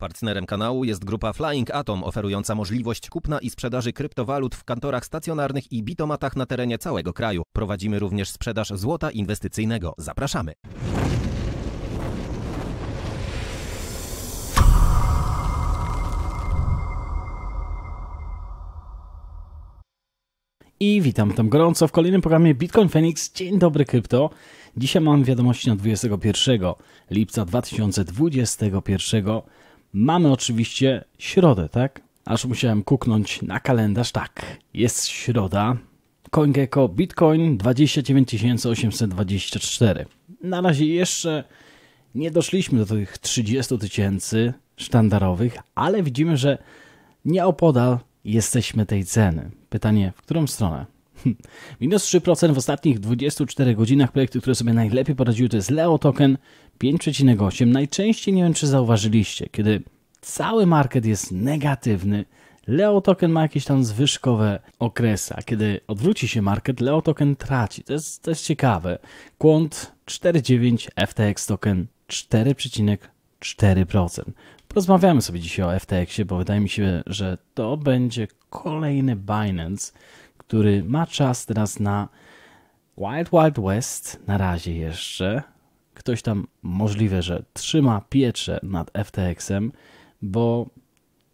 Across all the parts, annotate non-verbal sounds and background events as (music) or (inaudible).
Partnerem kanału jest grupa Flying Atom, oferująca możliwość kupna i sprzedaży kryptowalut w kantorach stacjonarnych i bitomatach na terenie całego kraju. Prowadzimy również sprzedaż złota inwestycyjnego. Zapraszamy! I witam tam gorąco w kolejnym programie Bitcoin Phoenix. Dzień dobry krypto. Dzisiaj mam wiadomości na 21 lipca 2021 Mamy oczywiście środę, tak? Aż musiałem kuknąć na kalendarz, tak, jest środa. CoinGecko Bitcoin 29 824. Na razie jeszcze nie doszliśmy do tych 30 tysięcy sztandarowych, ale widzimy, że nieopodal jesteśmy tej ceny. Pytanie, w którą stronę? (laughs) Minus 3% w ostatnich 24 godzinach projekty, które sobie najlepiej poradziły to jest Leo Token 5,8. Najczęściej, nie wiem czy zauważyliście, kiedy cały market jest negatywny, Leo Token ma jakieś tam zwyżkowe okresy, a kiedy odwróci się market, Leo Token traci. To jest, to jest ciekawe. Quant 4,9, FTX Token 4,4%. Porozmawiamy sobie dzisiaj o FTX-ie, bo wydaje mi się, że to będzie kolejny Binance, który ma czas teraz na Wild Wild West, na razie jeszcze. Ktoś tam możliwe, że trzyma pieczę nad FTX-em, bo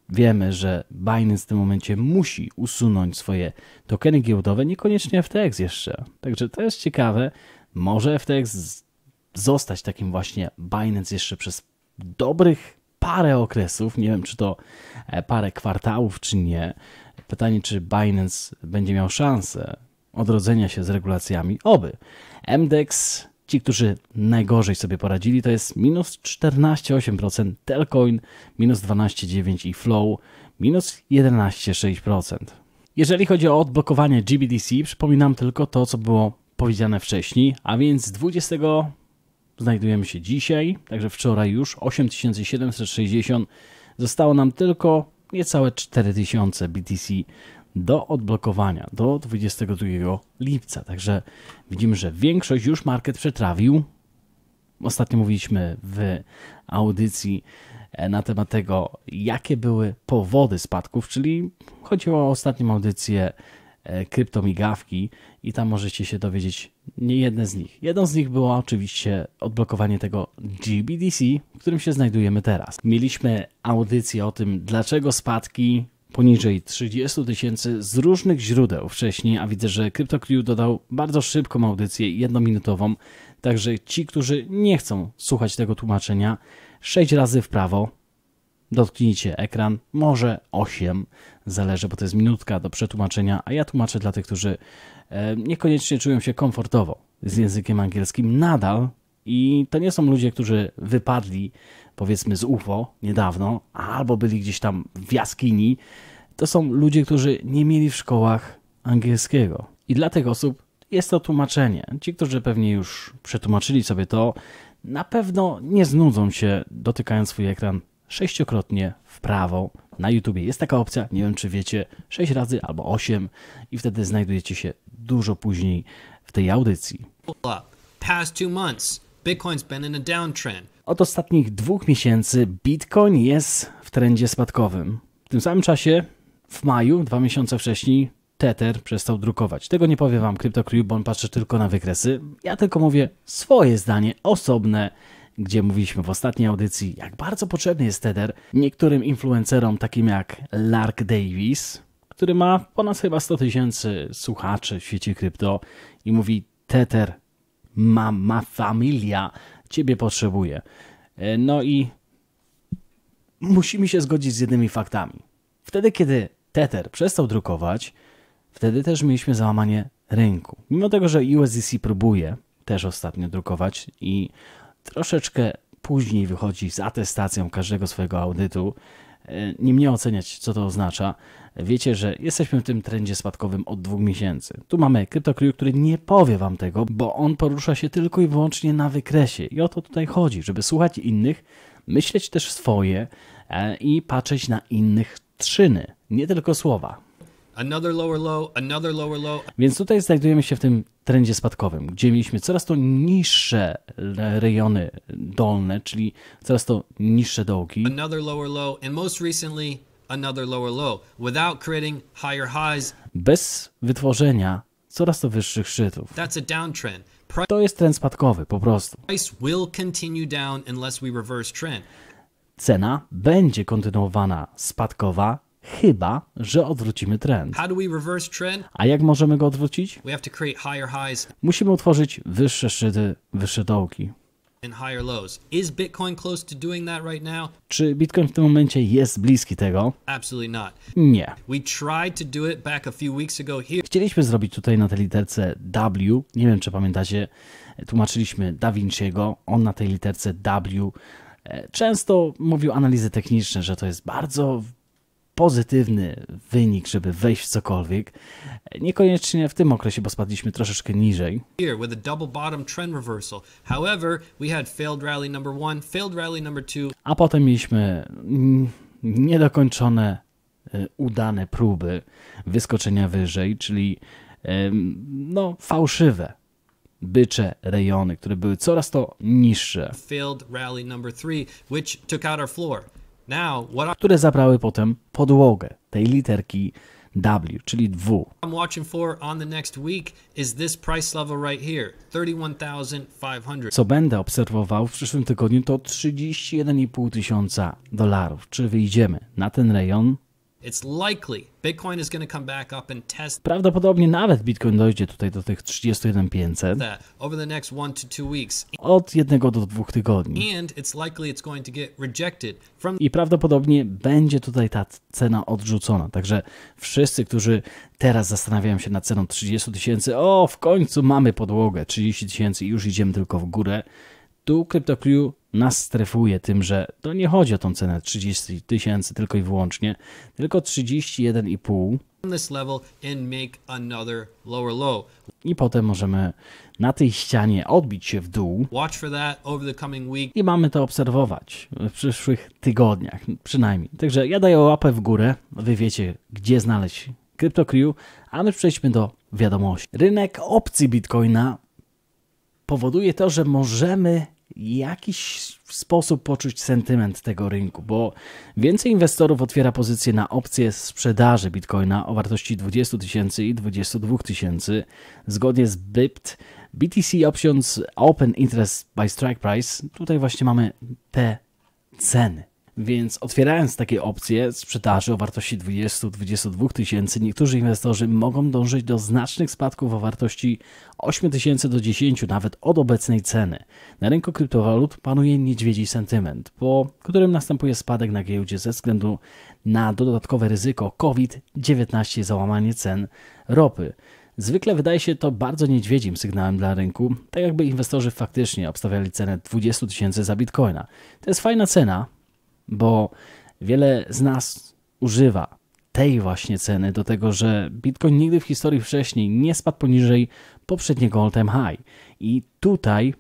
wiemy, że Binance w tym momencie musi usunąć swoje tokeny giełdowe, niekoniecznie FTX jeszcze. Także to jest ciekawe. Może FTX zostać takim właśnie Binance jeszcze przez dobrych parę okresów, nie wiem czy to e, parę kwartałów czy nie, Pytanie, czy Binance będzie miał szansę odrodzenia się z regulacjami? Oby. MDEX, ci, którzy najgorzej sobie poradzili, to jest minus 14,8%, Telcoin minus 12,9% i Flow minus 11,6%. Jeżeli chodzi o odblokowanie GBDC, przypominam tylko to, co było powiedziane wcześniej, a więc 20 znajdujemy się dzisiaj, także wczoraj już 8760 zostało nam tylko niecałe 4000 BTC do odblokowania do 22 lipca. Także widzimy, że większość już market przetrawił. Ostatnio mówiliśmy w audycji e, na temat tego, jakie były powody spadków, czyli chodziło o ostatnią audycję E, kryptomigawki i tam możecie się dowiedzieć nie jedne z nich. Jedną z nich było oczywiście odblokowanie tego GBDC, w którym się znajdujemy teraz. Mieliśmy audycję o tym, dlaczego spadki poniżej 30 tysięcy z różnych źródeł wcześniej, a widzę, że CryptoCrew dodał bardzo szybką audycję, jednominutową, także ci, którzy nie chcą słuchać tego tłumaczenia, 6 razy w prawo, dotknijcie ekran, może 8, zależy, bo to jest minutka do przetłumaczenia, a ja tłumaczę dla tych, którzy e, niekoniecznie czują się komfortowo z językiem angielskim nadal i to nie są ludzie, którzy wypadli powiedzmy z UFO niedawno, albo byli gdzieś tam w jaskini. To są ludzie, którzy nie mieli w szkołach angielskiego. I dla tych osób jest to tłumaczenie. Ci, którzy pewnie już przetłumaczyli sobie to, na pewno nie znudzą się dotykając swój ekran sześciokrotnie w prawo na YouTube Jest taka opcja, nie wiem czy wiecie, 6 razy albo 8 i wtedy znajdujecie się dużo później w tej audycji. Od ostatnich dwóch miesięcy Bitcoin jest w trendzie spadkowym. W tym samym czasie, w maju, dwa miesiące wcześniej, Tether przestał drukować. Tego nie powiem wam, CryptoCrew, bo on patrzy tylko na wykresy. Ja tylko mówię swoje zdanie, osobne, gdzie mówiliśmy w ostatniej audycji, jak bardzo potrzebny jest Tether niektórym influencerom takim jak Lark Davis, który ma ponad chyba 100 tysięcy słuchaczy w świecie krypto i mówi Tether, mama, familia, ciebie potrzebuje. E, no i musimy się zgodzić z jednymi faktami. Wtedy, kiedy Tether przestał drukować, wtedy też mieliśmy załamanie rynku. Mimo tego, że USDC próbuje też ostatnio drukować i troszeczkę później wychodzi z atestacją każdego swojego audytu. E, nie mnie oceniać, co to oznacza. Wiecie, że jesteśmy w tym trendzie spadkowym od dwóch miesięcy. Tu mamy kryptokryju, który nie powie wam tego, bo on porusza się tylko i wyłącznie na wykresie. I o to tutaj chodzi, żeby słuchać innych, myśleć też swoje e, i patrzeć na innych czyny, nie tylko słowa. Więc tutaj znajdujemy się w tym trendzie spadkowym, gdzie mieliśmy coraz to niższe rejony dolne, czyli coraz to niższe dołki. Another lower low and most recently another lower low without creating higher highs. Bez wytworzenia coraz to wyższych szczytów. That's a downtrend. To jest trend spadkowy po prostu. Price will continue down unless we reverse trend. Cena będzie kontynuowana spadkowa, Chyba, że odwrócimy trend. A jak możemy go odwrócić? Musimy utworzyć wyższe szczyty, wyższe dołki. Czy Bitcoin w tym momencie jest bliski tego? Nie. Chcieliśmy zrobić tutaj na tej literce W, nie wiem czy pamiętacie, tłumaczyliśmy Da Vinci'ego, on na tej literce W e, Często mówił analizy techniczne, że to jest bardzo pozytywny wynik, żeby wejść w cokolwiek. Niekoniecznie w tym okresie, bo spadliśmy troszeczkę niżej. Here with a double bottom trend reversal. However, we had failed rally number one, failed rally number two. A potem mieliśmy niedokończone e, udane próby wyskoczenia wyżej, czyli no fałszywe bycze rejony, które były coraz to niższe. Failed rally number three, which took out our floor które zabrały potem podłogę tej literki W, czyli W. I'm watching for on the next week is this price level right here, 31,500. Co będę obserwował w przyszłym tygodniu to 31,5 tysiąca dolarów. Czy wyjdziemy na ten rejon? Prawdopodobnie nawet Bitcoin dojdzie tutaj do tych 31500 od jednego do dwóch tygodni. I prawdopodobnie będzie tutaj ta cena odrzucona. Także wszyscy, którzy teraz zastanawiają się nad ceną 30 tysięcy, o w końcu mamy podłogę 30 tysięcy i już idziemy tylko w górę, tu CryptoCrew nas strefuje tym, że to nie chodzi o tą cenę 30 tysięcy tylko i wyłącznie, tylko 31,5 i potem możemy na tej ścianie odbić się w dół. I mamy to obserwować w przyszłych tygodniach przynajmniej. Także ja daję łapę w górę. Wy wiecie, gdzie znaleźć CryptoCrew, a my przejdźmy do wiadomości. Rynek opcji Bitcoina powoduje to, że możemy jakiś sposób poczuć sentyment tego rynku, bo więcej inwestorów otwiera pozycje na opcje sprzedaży bitcoina o wartości 20 tysięcy i 22 tysięcy. Zgodnie z BIPT, BTC Options Open Interest by Strike Price, tutaj właśnie mamy te ceny. Więc otwierając takie opcje sprzedaży o wartości 20-22 tysięcy, niektórzy inwestorzy mogą dążyć do znacznych spadków o wartości 8 tysięcy do 10, nawet od obecnej ceny. Na rynku kryptowalut panuje niedźwiedzi sentyment, po którym następuje spadek na giełdzie ze względu na dodatkowe ryzyko COVID-19 i załamanie cen ropy. Zwykle wydaje się to bardzo niedźwiedzim sygnałem dla rynku, tak jakby inwestorzy faktycznie obstawiali cenę 20 tysięcy za bitcoina. To jest fajna cena, bo wiele z nas używa tej właśnie ceny do tego, że Bitcoin nigdy w historii wcześniej nie spadł poniżej poprzedniego all time high. I tutaj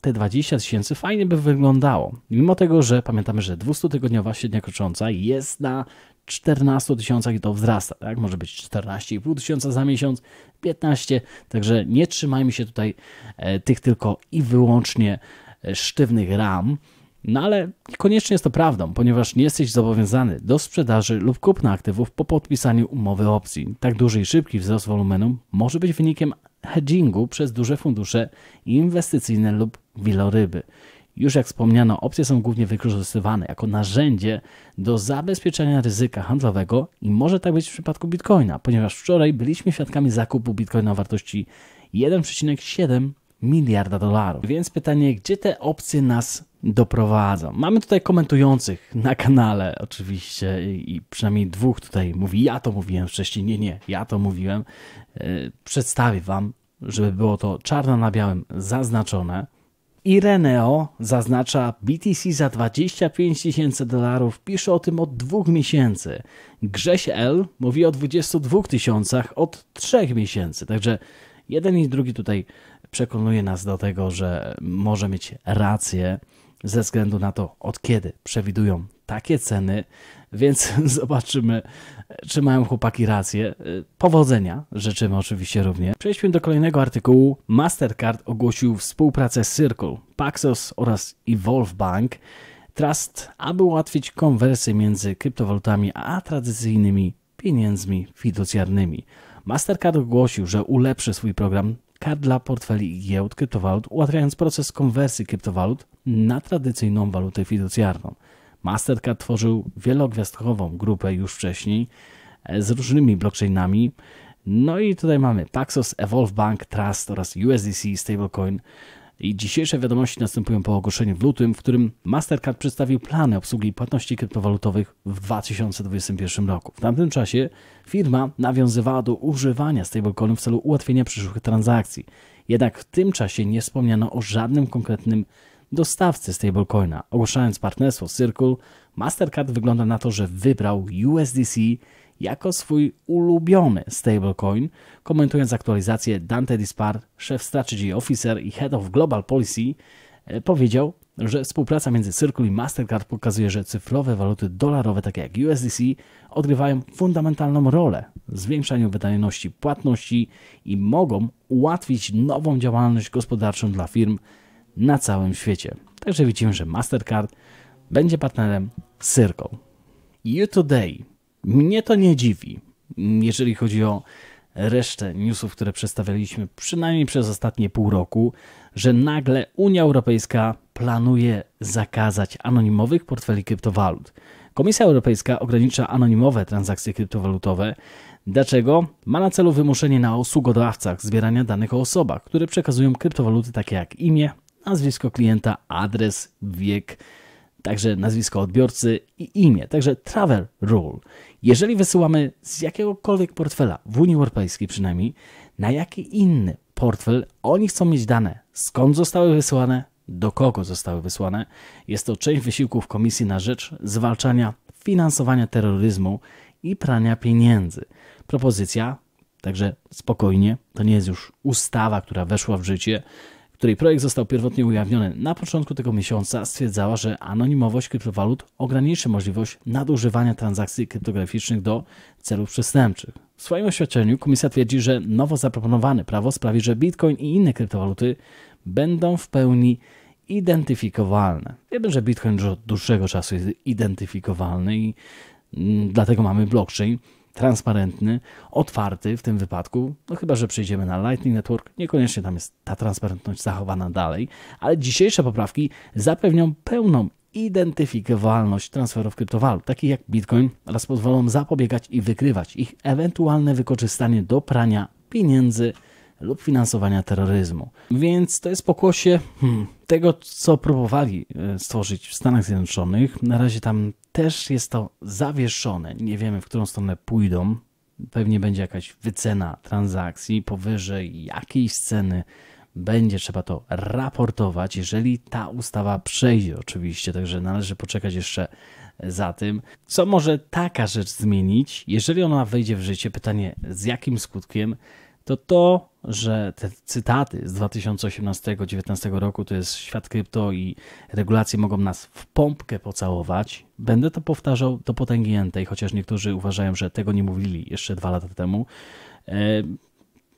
te 20 tysięcy fajnie by wyglądało. Mimo tego, że pamiętamy, że 200-tygodniowa średnia krocząca jest na 14 tysiącach i to wzrasta, tak? Może być 14,5 tysiąca za miesiąc, 15, także nie trzymajmy się tutaj e, tych tylko i wyłącznie e, sztywnych ram, no ale niekoniecznie jest to prawdą, ponieważ nie jesteś zobowiązany do sprzedaży lub kupna aktywów po podpisaniu umowy opcji. Tak duży i szybki wzrost wolumenu może być wynikiem hedgingu przez duże fundusze inwestycyjne lub wieloryby. Już jak wspomniano, opcje są głównie wykorzystywane jako narzędzie do zabezpieczenia ryzyka handlowego i może tak być w przypadku bitcoina, ponieważ wczoraj byliśmy świadkami zakupu bitcoina o wartości 1,7 miliarda dolarów. Więc pytanie, gdzie te opcje nas doprowadzą? Mamy tutaj komentujących na kanale oczywiście i przynajmniej dwóch tutaj mówi, ja to mówiłem wcześniej, nie, nie, ja to mówiłem. E, przedstawię Wam, żeby było to czarno na białym zaznaczone. Ireneo zaznacza BTC za 25 tysięcy dolarów, pisze o tym od dwóch miesięcy. Grześ L mówi o 22 tysiącach od trzech miesięcy, także jeden i drugi tutaj przekonuje nas do tego, że może mieć rację ze względu na to, od kiedy przewidują takie ceny, więc (laughs) zobaczymy, czy mają chłopaki rację. Powodzenia życzymy oczywiście również. Przejdźmy do kolejnego artykułu. Mastercard ogłosił współpracę z Circle, Paxos oraz Evolve Bank Trust, aby ułatwić konwersję między kryptowalutami a tradycyjnymi pieniędzmi fiducjarnymi. Mastercard ogłosił, że ulepszy swój program K dla portfeli i giełd kryptowalut, ułatwiając proces konwersji kryptowalut na tradycyjną walutę fiducjarną. Mastercard tworzył wielogwiazdkową grupę już wcześniej e, z różnymi blockchainami. No i tutaj mamy Paxos, Evolve Bank, Trust oraz USDC Stablecoin i dzisiejsze wiadomości następują po ogłoszeniu w lutym, w którym Mastercard przedstawił plany obsługi płatności kryptowalutowych w 2021 roku. W tamtym czasie firma nawiązywała do używania stablecoinu w celu ułatwienia przyszłych transakcji. Jednak w tym czasie nie wspomniano o żadnym konkretnym dostawcy stablecoina. Ogłaszając partnerstwo Circle, Mastercard wygląda na to, że wybrał USDC jako swój ulubiony stablecoin. Komentując aktualizację, Dante Dispar, szef Strategy Officer i Head of Global Policy, e, powiedział, że współpraca między Circle i Mastercard pokazuje, że cyfrowe waluty dolarowe, takie jak USDC, odgrywają fundamentalną rolę w zwiększaniu wydajności płatności i mogą ułatwić nową działalność gospodarczą dla firm na całym świecie. Także widzimy, że Mastercard będzie partnerem Circle. You Today mnie to nie dziwi, jeżeli chodzi o resztę newsów, które przedstawialiśmy przynajmniej przez ostatnie pół roku, że nagle Unia Europejska planuje zakazać anonimowych portfeli kryptowalut. Komisja Europejska ogranicza anonimowe transakcje kryptowalutowe. Dlaczego? Ma na celu wymuszenie na usługodawcach zbierania danych o osobach, które przekazują kryptowaluty takie jak imię, nazwisko klienta, adres, wiek, także nazwisko odbiorcy i imię, także travel rule. Jeżeli wysyłamy z jakiegokolwiek portfela, w Unii Europejskiej przynajmniej, na jaki inny portfel, oni chcą mieć dane, skąd zostały wysłane, do kogo zostały wysłane. Jest to część wysiłków Komisji na rzecz zwalczania finansowania terroryzmu i prania pieniędzy. Propozycja, także spokojnie, to nie jest już ustawa, która weszła w życie, której projekt został pierwotnie ujawniony na początku tego miesiąca, stwierdzała, że anonimowość kryptowalut ograniczy możliwość nadużywania transakcji kryptograficznych do celów przestępczych. W swoim oświadczeniu komisja twierdzi, że nowo zaproponowane prawo sprawi, że bitcoin i inne kryptowaluty będą w pełni identyfikowalne. Wiemy, że bitcoin już od dłuższego czasu jest identyfikowalny i mm, dlatego mamy blockchain, transparentny, otwarty w tym wypadku, no chyba, że przejdziemy na Lightning Network, niekoniecznie tam jest ta transparentność zachowana dalej, ale dzisiejsze poprawki zapewnią pełną identyfikowalność transferów kryptowalut, takich jak Bitcoin, oraz pozwolą zapobiegać i wykrywać ich ewentualne wykorzystanie do prania pieniędzy lub finansowania terroryzmu. Więc to jest pokłosie hmm, tego, co próbowali e, stworzyć w Stanach Zjednoczonych. Na razie tam też jest to zawieszone. Nie wiemy, w którą stronę pójdą. Pewnie będzie jakaś wycena transakcji. Powyżej jakiejś ceny będzie trzeba to raportować, jeżeli ta ustawa przejdzie, oczywiście. Także należy poczekać jeszcze za tym. Co może taka rzecz zmienić? Jeżeli ona wejdzie w życie, pytanie z jakim skutkiem, to to że te cytaty z 2018-2019 roku to jest świat krypto i regulacje mogą nas w pompkę pocałować. Będę to powtarzał do potęgi entej, chociaż niektórzy uważają, że tego nie mówili jeszcze dwa lata temu. E,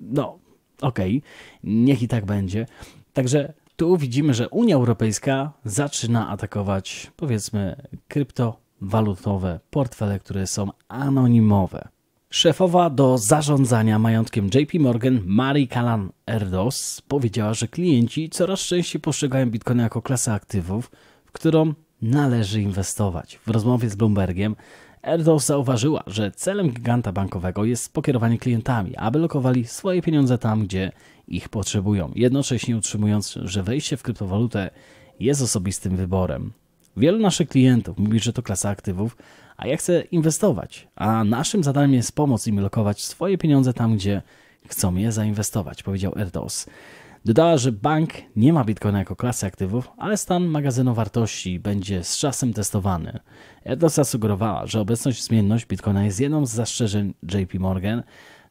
no, okej, okay. niech i tak będzie. Także tu widzimy, że Unia Europejska zaczyna atakować, powiedzmy, kryptowalutowe portfele, które są anonimowe. Szefowa do zarządzania majątkiem JP Morgan Mary Kalan Erdos powiedziała, że klienci coraz częściej postrzegają Bitcoin jako klasę aktywów, w którą należy inwestować. W rozmowie z Bloombergiem Erdos zauważyła, że celem giganta bankowego jest pokierowanie klientami, aby lokowali swoje pieniądze tam, gdzie ich potrzebują, jednocześnie utrzymując, że wejście w kryptowalutę jest osobistym wyborem. Wielu naszych klientów mówi, że to klasa aktywów, a ja chcę inwestować. A naszym zadaniem jest pomóc im lokować swoje pieniądze tam, gdzie chcą je zainwestować, powiedział Erdos. Dodała, że bank nie ma Bitcoina jako klasy aktywów, ale stan magazynu wartości będzie z czasem testowany. Erdos zasugerowała, że obecność i zmienność Bitcoina jest jedną z zastrzeżeń JP Morgan.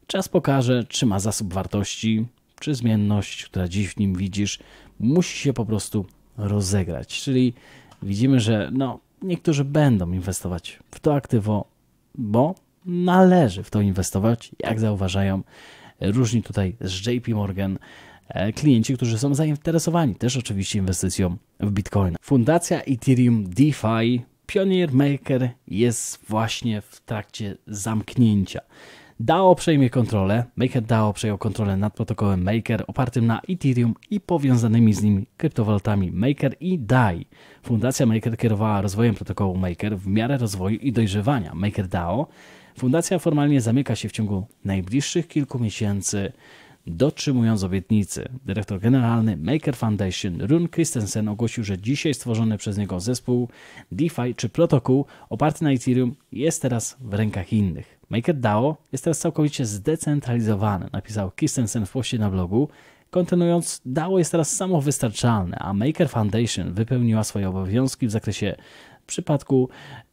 Czas pokaże, czy ma zasób wartości, czy zmienność, która dziś w nim widzisz, musi się po prostu rozegrać. Czyli widzimy, że no, niektórzy będą inwestować w to aktywo, bo należy w to inwestować, jak zauważają różni tutaj z JP Morgan e, klienci, którzy są zainteresowani też oczywiście inwestycją w Bitcoin. Fundacja Ethereum DeFi Pioneer Maker jest właśnie w trakcie zamknięcia. DAO przejmie kontrolę. MakerDAO przejął kontrolę nad protokołem Maker opartym na Ethereum i powiązanymi z nim kryptowalutami Maker i DAI. Fundacja Maker kierowała rozwojem protokołu Maker w miarę rozwoju i dojrzewania MakerDAO. Fundacja formalnie zamyka się w ciągu najbliższych kilku miesięcy dotrzymując obietnicy. Dyrektor generalny Maker Foundation Rune Christensen ogłosił, że dzisiaj stworzony przez niego zespół DeFi czy protokół oparty na Ethereum jest teraz w rękach innych. MakerDAO jest teraz całkowicie zdecentralizowany, napisał Christensen w poście na blogu. Kontynuując, DAO jest teraz samowystarczalne, a Maker Foundation wypełniła swoje obowiązki w zakresie w przypadku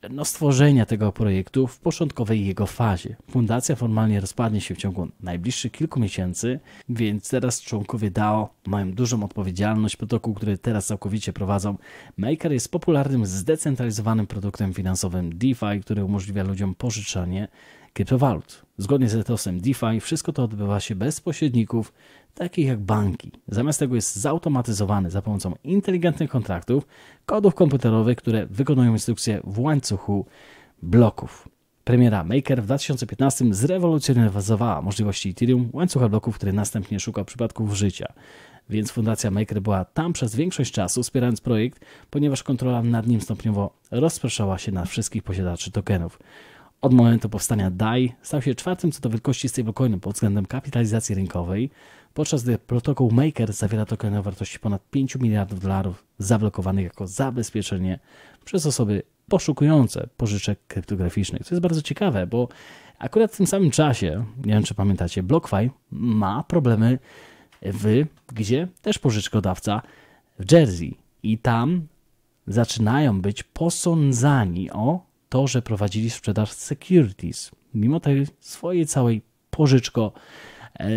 no, stworzenia tego projektu w początkowej jego fazie. Fundacja formalnie rozpadnie się w ciągu najbliższych kilku miesięcy, więc teraz członkowie DAO mają dużą odpowiedzialność. Protokół, który teraz całkowicie prowadzą, Maker jest popularnym, zdecentralizowanym produktem finansowym DeFi, który umożliwia ludziom pożyczanie kryptowalut. Zgodnie z etosem DeFi wszystko to odbywa się bez pośredników, takich jak banki. Zamiast tego jest zautomatyzowany za pomocą inteligentnych kontraktów, kodów komputerowych, które wykonują instrukcje w łańcuchu bloków. Premiera Maker w 2015 zrewolucjonizowała możliwości Ethereum łańcucha bloków, który następnie szukał przypadków życia. Więc Fundacja Maker była tam przez większość czasu, wspierając projekt, ponieważ kontrola nad nim stopniowo rozpraszała się na wszystkich posiadaczy tokenów. Od momentu powstania DAI stał się czwartym co do wielkości stablecoinem pod względem kapitalizacji rynkowej, podczas gdy protokół Maker zawiera tokeny o wartości ponad 5 miliardów dolarów zablokowanych jako zabezpieczenie przez osoby poszukujące pożyczek kryptograficznych. To jest bardzo ciekawe, bo akurat w tym samym czasie, nie wiem czy pamiętacie, BlockFi ma problemy w, gdzie też pożyczkodawca w Jersey i tam zaczynają być posądzani o to, że prowadzili sprzedaż securities. Mimo tej swojej całej pożyczko e,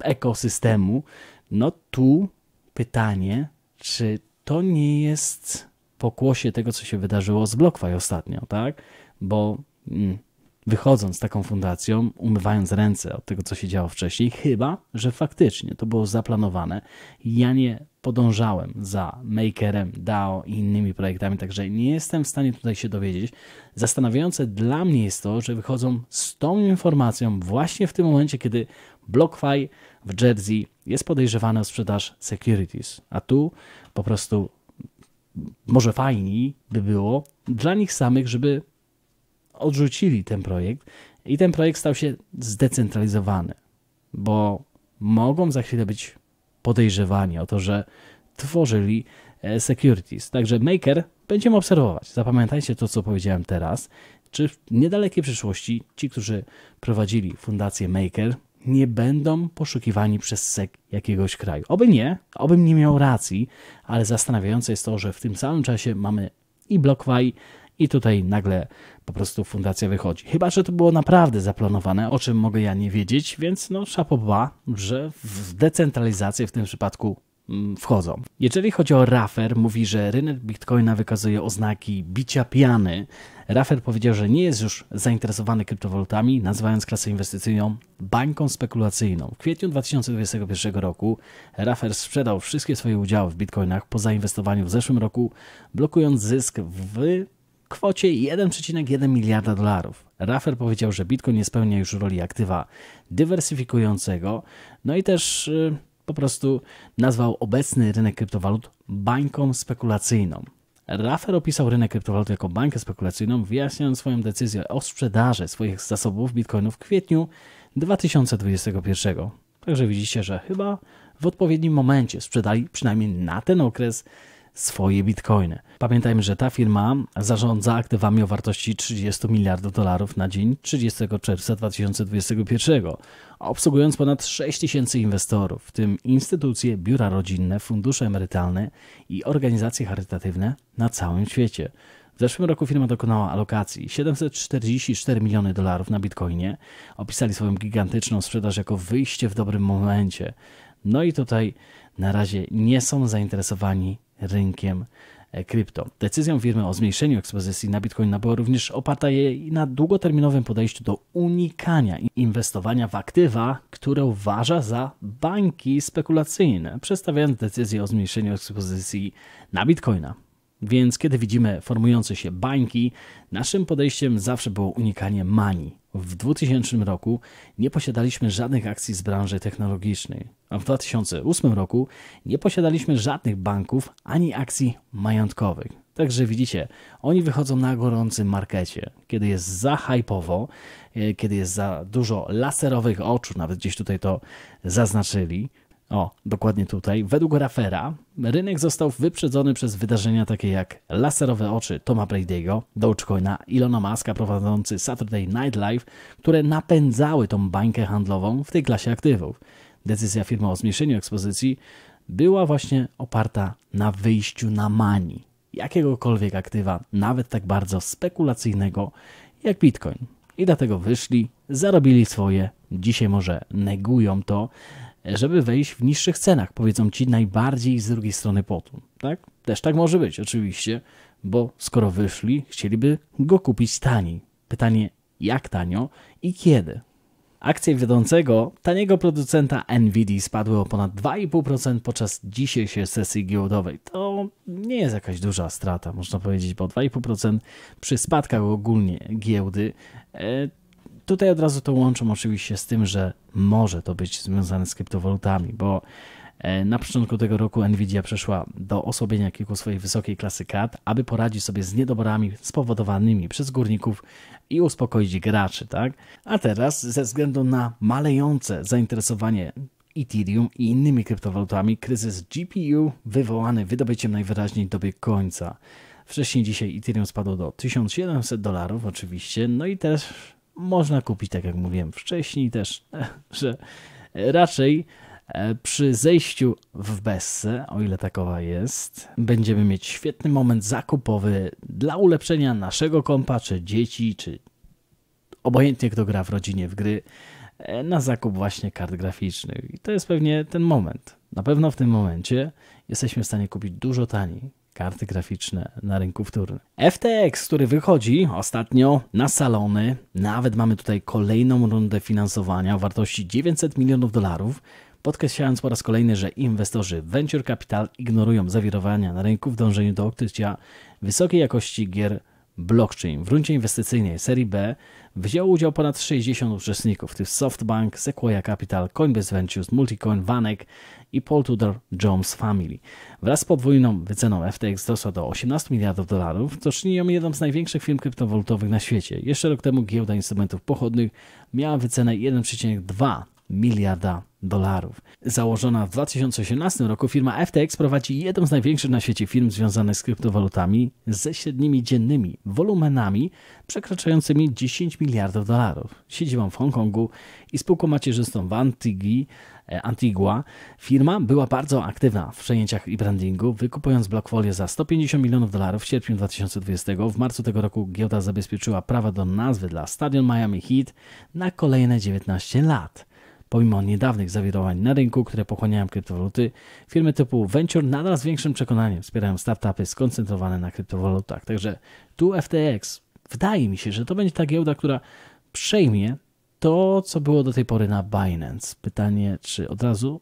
ekosystemu, no tu pytanie, czy to nie jest pokłosie tego, co się wydarzyło z BlockFi ostatnio, tak? Bo mm, wychodząc z taką fundacją, umywając ręce od tego, co się działo wcześniej, chyba że faktycznie to było zaplanowane. Ja nie podążałem za Makerem, DAO i innymi projektami, także nie jestem w stanie tutaj się dowiedzieć. Zastanawiające dla mnie jest to, że wychodzą z tą informacją właśnie w tym momencie, kiedy BlockFi w Jersey jest podejrzewane o sprzedaż securities, a tu po prostu może fajniej by było dla nich samych, żeby odrzucili ten projekt i ten projekt stał się zdecentralizowany, bo mogą za chwilę być podejrzewani o to, że tworzyli e, securities. Także Maker będziemy obserwować. Zapamiętajcie to, co powiedziałem teraz. Czy w niedalekiej przyszłości ci, którzy prowadzili fundację Maker, nie będą poszukiwani przez SEC jakiegoś kraju? Oby nie, obym nie miał racji, ale zastanawiające jest to, że w tym samym czasie mamy i BlockFi, y, i tutaj nagle po prostu fundacja wychodzi. Chyba, że to było naprawdę zaplanowane, o czym mogę ja nie wiedzieć, więc no szapoba, że w decentralizację w tym przypadku mm, wchodzą. Jeżeli chodzi o Raffer, mówi, że rynek Bitcoina wykazuje oznaki bicia piany. Raffer powiedział, że nie jest już zainteresowany kryptowalutami, nazywając klasę inwestycyjną bańką spekulacyjną. W kwietniu 2021 roku Raffer sprzedał wszystkie swoje udziały w bitcoinach po zainwestowaniu w zeszłym roku, blokując zysk w kwocie 1,1 miliarda dolarów. Raffer powiedział, że Bitcoin nie spełnia już roli aktywa dywersyfikującego, no i też y, po prostu nazwał obecny rynek kryptowalut bańką spekulacyjną. Raffer opisał rynek kryptowalut jako bańkę spekulacyjną, wyjaśniając swoją decyzję o sprzedaży swoich zasobów Bitcoinu w kwietniu 2021. Także widzicie, że chyba w odpowiednim momencie sprzedali przynajmniej na ten okres swoje bitcoiny. Pamiętajmy, że ta firma zarządza aktywami o wartości 30 miliardów dolarów na dzień 30 czerwca 2021, obsługując ponad 6 tysięcy inwestorów, w tym instytucje, biura rodzinne, fundusze emerytalne i organizacje charytatywne na całym świecie. W zeszłym roku firma dokonała alokacji 744 miliony dolarów na bitcoinie. Opisali swoją gigantyczną sprzedaż jako wyjście w dobrym momencie. No i tutaj na razie nie są zainteresowani rynkiem e, krypto. Decyzją firmy o zmniejszeniu ekspozycji na Bitcoina była również oparta jej na długoterminowym podejściu do unikania inwestowania w aktywa, które uważa za banki spekulacyjne, przedstawiając decyzję o zmniejszeniu ekspozycji na Bitcoina. Więc kiedy widzimy formujące się bańki, naszym podejściem zawsze było unikanie mani. W 2000 roku nie posiadaliśmy żadnych akcji z branży technologicznej, a w 2008 roku nie posiadaliśmy żadnych banków ani akcji majątkowych. Także widzicie, oni wychodzą na gorącym markecie. Kiedy jest za hypowo, e, kiedy jest za dużo laserowych oczu, nawet gdzieś tutaj to zaznaczyli, o, dokładnie tutaj. Według Rafera rynek został wyprzedzony przez wydarzenia takie jak laserowe oczy Toma Brady'ego, Dogecoina, Ilona Maska prowadzący Saturday Night Live, które napędzały tą bańkę handlową w tej klasie aktywów. Decyzja firmy o zmniejszeniu ekspozycji była właśnie oparta na wyjściu na mani jakiegokolwiek aktywa, nawet tak bardzo spekulacyjnego jak Bitcoin. I dlatego wyszli, zarobili swoje, dzisiaj może negują to, żeby wejść w niższych cenach, powiedzą ci najbardziej z drugiej strony potu. Tak? Też tak może być, oczywiście, bo skoro wyszli, chcieliby go kupić taniej. Pytanie, jak tanio i kiedy? Akcje wiodącego taniego producenta Nvidia spadły o ponad 2,5% podczas dzisiejszej sesji giełdowej. To nie jest jakaś duża strata, można powiedzieć, bo 2,5% przy spadkach ogólnie giełdy e, tutaj od razu to łączą oczywiście z tym, że może to być związane z kryptowalutami, bo e, na początku tego roku Nvidia przeszła do osłabienia kilku swojej wysokiej klasy kart, aby poradzić sobie z niedoborami spowodowanymi przez górników i uspokoić graczy, tak? A teraz ze względu na malejące zainteresowanie Ethereum i innymi kryptowalutami kryzys GPU wywołany wydobyciem najwyraźniej dobiegł końca. Wcześniej dzisiaj Ethereum spadło do 1700 dolarów oczywiście, no i też można kupić, tak jak mówiłem wcześniej też, (laughs) że raczej e, przy zejściu w Bessę, o ile takowa jest, będziemy mieć świetny moment zakupowy dla ulepszenia naszego kompa, czy dzieci, czy obojętnie kto gra w rodzinie w gry, e, na zakup właśnie kart graficznych. I to jest pewnie ten moment. Na pewno w tym momencie jesteśmy w stanie kupić dużo taniej karty graficzne na rynku wtórnym. FTX, który wychodzi ostatnio na salony, nawet mamy tutaj kolejną rundę finansowania o wartości 900 milionów dolarów, podkreślając po raz kolejny, że inwestorzy Venture Capital ignorują zawirowania na rynku w dążeniu do odkrycia wysokiej jakości gier blockchain. W rundzie inwestycyjnej serii B wzięło udział ponad 60 uczestników, w tym SoftBank, Sequoia Capital, Coinbase Ventures, Multicoin, Vanek, i Paul Tudor Jones Family. Wraz z podwójną wyceną FTX doszła do 18 miliardów dolarów, co czyni ją jedną z największych firm kryptowalutowych na świecie. Jeszcze rok temu giełda instrumentów pochodnych miała wycenę 1,2 miliarda dolarów. Założona w 2018 roku firma FTX prowadzi jedną z największych na świecie firm związanych z kryptowalutami ze średnimi dziennymi wolumenami przekraczającymi 10 miliardów dolarów. Siedzibą w Hongkongu i spółką macierzystą w Antigii E, Antigua. Firma była bardzo aktywna w przejęciach i brandingu, wykupując Blockfolio za 150 milionów dolarów w sierpniu 2020. W marcu tego roku giełda zabezpieczyła prawa do nazwy dla Stadion Miami Heat na kolejne 19 lat. Pomimo niedawnych zawirowań na rynku, które pochłaniają kryptowaluty, firmy typu Venture nadal z większym przekonaniem wspierają startupy skoncentrowane na kryptowalutach. Także tu FTX wydaje mi się, że to będzie ta giełda, która przejmie to, co było do tej pory na Binance. Pytanie, czy od razu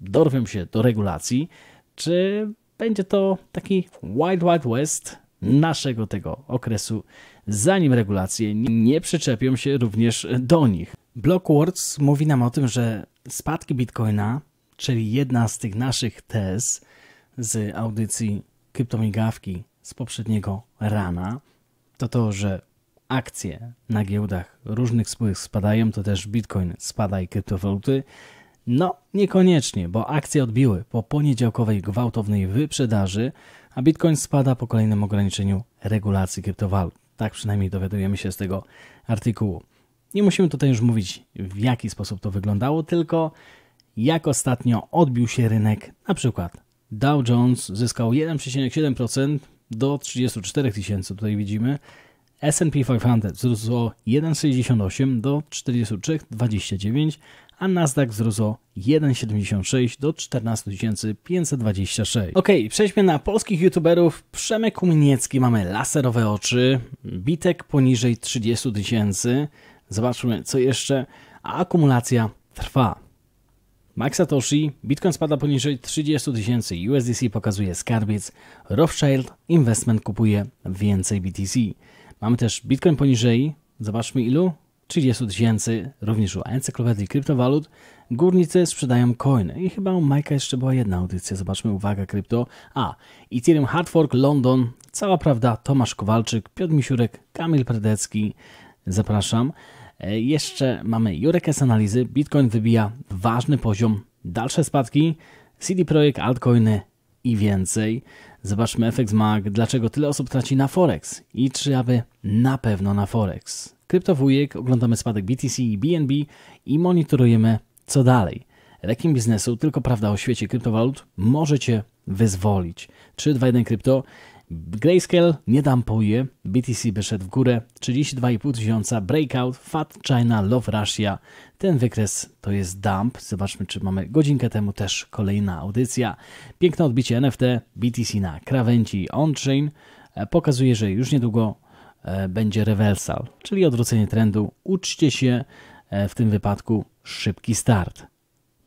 dorwią się do regulacji, czy będzie to taki Wild Wild West naszego tego okresu, zanim regulacje nie przyczepią się również do nich. Blockworks mówi nam o tym, że spadki Bitcoina, czyli jedna z tych naszych tez z audycji kryptomigawki z poprzedniego rana, to to, że akcje na giełdach różnych spółek spadają, to też Bitcoin spada i kryptowaluty. No, niekoniecznie, bo akcje odbiły po poniedziałkowej gwałtownej wyprzedaży, a Bitcoin spada po kolejnym ograniczeniu regulacji kryptowalut. Tak przynajmniej dowiadujemy się z tego artykułu. Nie musimy tutaj już mówić, w jaki sposób to wyglądało, tylko jak ostatnio odbił się rynek. Na przykład Dow Jones zyskał 1,7% do 34 tysięcy, tutaj widzimy, S&P 500 wzrósł o 1,68 do 43,29, a Nasdaq wzrósł o 1,76 do 14.526. Ok, przejdźmy na polskich youtuberów. Przemek Umieniecki, mamy laserowe oczy, bitek poniżej 30 tysięcy. Zobaczmy co jeszcze, a akumulacja trwa. Max Satoshi, Bitcoin spada poniżej 30 tysięcy, USDC pokazuje skarbiec, Rothschild Investment kupuje więcej BTC. Mamy też Bitcoin poniżej, zobaczmy ilu, 30 tysięcy, również u encyklopedii kryptowalut, górnicy sprzedają coiny. I chyba u Majka jeszcze była jedna audycja, zobaczmy, uwaga, krypto. A, Ethereum Hardfork, London, cała prawda, Tomasz Kowalczyk, Piotr Misiurek, Kamil Predecki, zapraszam. E, jeszcze mamy Jurek z analizy, Bitcoin wybija ważny poziom, dalsze spadki, CD Projekt, altcoiny i więcej. Zobaczmy efekt mag, dlaczego tyle osób traci na Forex i czy aby na pewno na Forex. Kryptowujek, oglądamy spadek BTC i BNB i monitorujemy co dalej. Rekim biznesu, tylko prawda o świecie kryptowalut możecie wyzwolić. 3, 2, 1 krypto Grayscale, nie dampuję, BTC wyszedł w górę, 32,5 tysiąca, Breakout, Fat China, Love Russia. Ten wykres to jest dump, zobaczmy czy mamy godzinkę temu też kolejna audycja. Piękne odbicie NFT, BTC na krawędzi on-chain, e, pokazuje, że już niedługo e, będzie reversal, czyli odwrócenie trendu. Uczcie się e, w tym wypadku szybki start.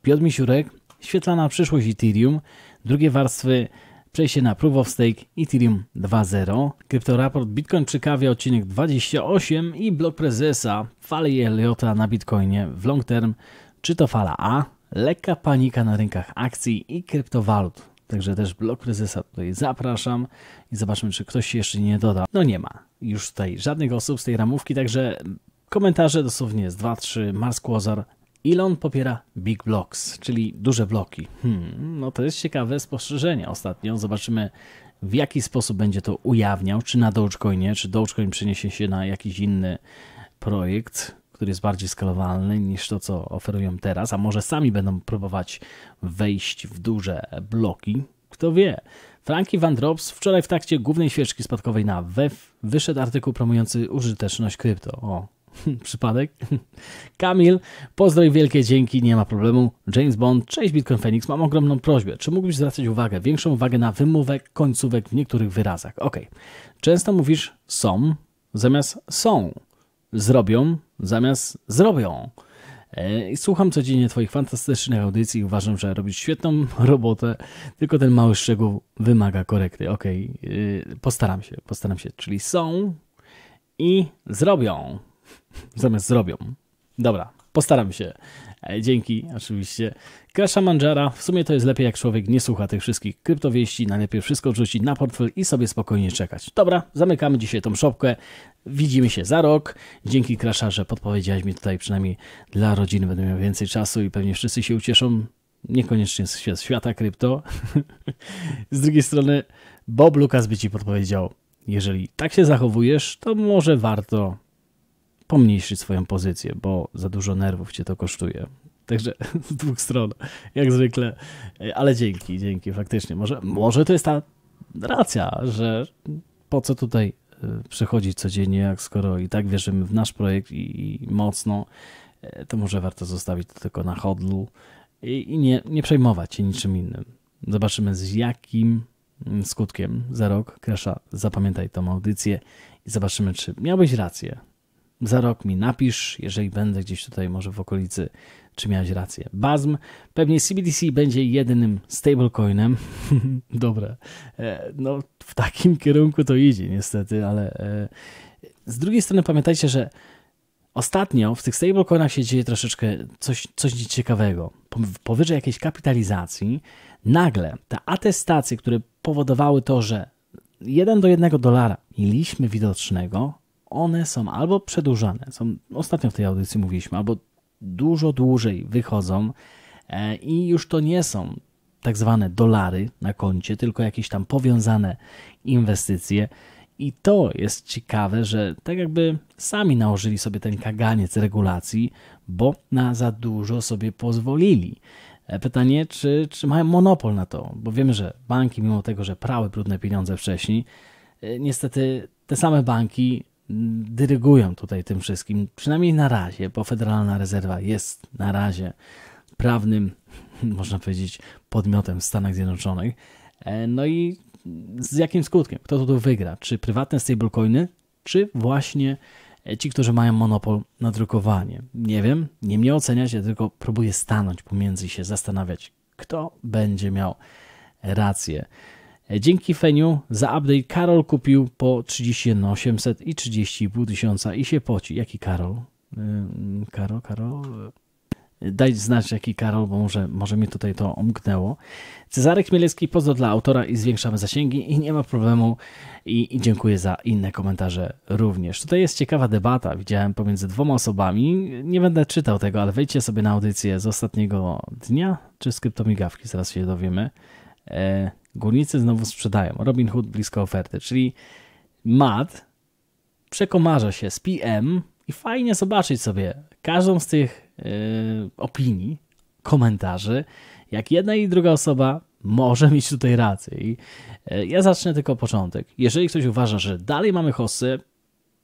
Piotr Misiurek, świetlana przyszłość Ethereum, drugie warstwy przejście na Proof of Stake Ethereum 2.0, Kryptoraport Bitcoin przy kawie odcinek 28 i blok prezesa fali Eliota na Bitcoinie w long term, czy to fala A, lekka panika na rynkach akcji i kryptowalut. Także też blok prezesa tutaj zapraszam i zobaczmy, czy ktoś się jeszcze nie doda. No nie ma już tutaj żadnych osób z tej ramówki, także komentarze dosłownie z 2-3 Mars Kłozar, Elon popiera Big Blocks, czyli duże bloki. Hmm, no to jest ciekawe spostrzeżenie ostatnio. Zobaczymy, w jaki sposób będzie to ujawniał, czy na Dogecoinie, czy Dogecoin przeniesie się na jakiś inny projekt, który jest bardziej skalowalny niż to, co oferują teraz, a może sami będą próbować wejść w duże bloki. Kto wie? Frankie Van Drops wczoraj w trakcie głównej świeczki spadkowej na WEF wyszedł artykuł promujący użyteczność krypto. O, (laughs) Przypadek? (laughs) Kamil, pozdroj wielkie dzięki, nie ma problemu. James Bond, cześć Bitcoin Phoenix, mam ogromną prośbę. Czy mógłbyś zwracać uwagę, większą uwagę na wymówek, końcówek w niektórych wyrazach? Ok. Często mówisz są zamiast są. Zrobią zamiast zrobią. E, słucham codziennie Twoich fantastycznych audycji i uważam, że robisz świetną (laughs) robotę, tylko ten mały szczegół wymaga korekty. Ok, postaram się, postaram się. Czyli są i zrobią. Zamiast zrobią. Dobra, postaram się. E, dzięki, oczywiście. Krasza Manjara. W sumie to jest lepiej, jak człowiek nie słucha tych wszystkich kryptowieści. Najlepiej wszystko wrzucić na portfel i sobie spokojnie czekać. Dobra, zamykamy dzisiaj tą szopkę. Widzimy się za rok. Dzięki, Krasza, że podpowiedziałeś mi tutaj, przynajmniej dla rodziny będę miał więcej czasu i pewnie wszyscy się ucieszą. Niekoniecznie z świata krypto. (laughs) z drugiej strony, Bob Lukas by ci podpowiedział, jeżeli tak się zachowujesz, to może warto pomniejszyć swoją pozycję, bo za dużo nerwów cię to kosztuje. Także (laughs) z dwóch stron, jak zwykle. Ale dzięki, dzięki, faktycznie. Może, może to jest ta racja, że po co tutaj y, przechodzić codziennie, jak skoro i tak wierzymy w nasz projekt i, i mocno, y, to może warto zostawić to tylko na hodlu i, i nie, nie przejmować się niczym innym. Zobaczymy z jakim mm, skutkiem za rok Kresza zapamiętaj tą audycję i zobaczymy, czy miałbyś rację, za rok mi napisz, jeżeli będę gdzieś tutaj może w okolicy, czy miałeś rację. BASM, pewnie CBDC będzie jedynym stablecoinem. (laughs) Dobra, e, no w takim kierunku to idzie niestety, ale e, z drugiej strony pamiętajcie, że Ostatnio w tych stablecoinach się dzieje troszeczkę coś, coś ciekawego. Powyżej jakiejś kapitalizacji nagle te atestacje, które powodowały to, że 1 do 1 dolara mieliśmy widocznego, one są albo przedłużane, są, ostatnio w tej audycji mówiliśmy, albo dużo dłużej wychodzą e, i już to nie są tak zwane dolary na koncie, tylko jakieś tam powiązane inwestycje. I to jest ciekawe, że tak jakby sami nałożyli sobie ten kaganiec regulacji, bo na za dużo sobie pozwolili. E, pytanie, czy, czy mają monopol na to, bo wiemy, że banki, mimo tego, że prały brudne pieniądze wcześniej, e, niestety te same banki dyrygują tutaj tym wszystkim, przynajmniej na razie, bo Federalna Rezerwa jest na razie prawnym, (laughs) można powiedzieć, podmiotem w Stanach Zjednoczonych. E, no i z jakim skutkiem? Kto tu wygra? Czy prywatne stablecoiny, czy właśnie e, ci, którzy mają monopol na drukowanie? Nie wiem, nie mnie oceniać, ja tylko próbuję stanąć pomiędzy i się zastanawiać, kto będzie miał rację. E, dzięki Feniu za update Karol kupił po 31800 i 30,5 tysiąca i się poci. Jaki Karol? Karol, Karol? E, daj znać jaki Karol, bo może, może mnie tutaj to omknęło. Cezarek Mielecki, pozdro dla autora i zwiększamy zasięgi i nie ma problemu. I, I, dziękuję za inne komentarze również. Tutaj jest ciekawa debata, widziałem pomiędzy dwoma osobami. Nie będę czytał tego, ale wejdźcie sobie na audycję z ostatniego dnia, czy skryptomigawki, zaraz się dowiemy. E, Górnicy znowu sprzedają. Robin Hood blisko oferty, czyli Matt przekomarza się z PM i fajnie zobaczyć sobie każdą z tych yy, opinii, komentarzy, jak jedna i druga osoba może mieć tutaj rację. I yy, ja zacznę tylko początek. Jeżeli ktoś uważa, że dalej mamy hossy,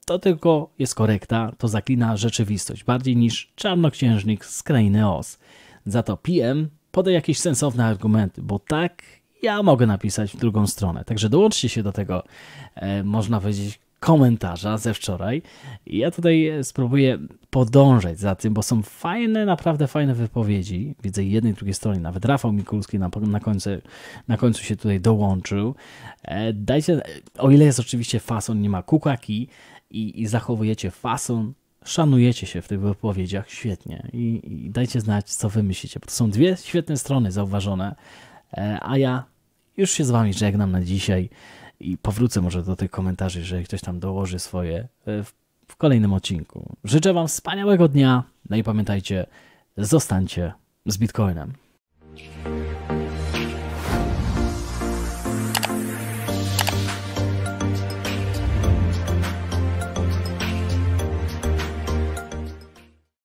to tylko jest korekta, to zaklina rzeczywistość, bardziej niż czarnoksiężnik z krainy os. Za to PM podaj jakieś sensowne argumenty, bo tak ja mogę napisać w drugą stronę. Także dołączcie się do tego, e, można powiedzieć, komentarza ze wczoraj. Ja tutaj spróbuję podążać za tym, bo są fajne, naprawdę fajne wypowiedzi. Widzę jednej, drugiej stronie. Nawet Rafał Mikulski na, na, końcu, na końcu się tutaj dołączył. E, dajcie, o ile jest oczywiście fason, nie ma kukaki i, i zachowujecie fason, szanujecie się w tych wypowiedziach, świetnie. I, I, dajcie znać, co wy myślicie, bo to są dwie świetne strony zauważone. E, a ja już się z Wami żegnam na dzisiaj i powrócę może do tych komentarzy, jeżeli ktoś tam dołoży swoje e, w kolejnym odcinku. Życzę Wam wspaniałego dnia, no i pamiętajcie, zostańcie z Bitcoinem.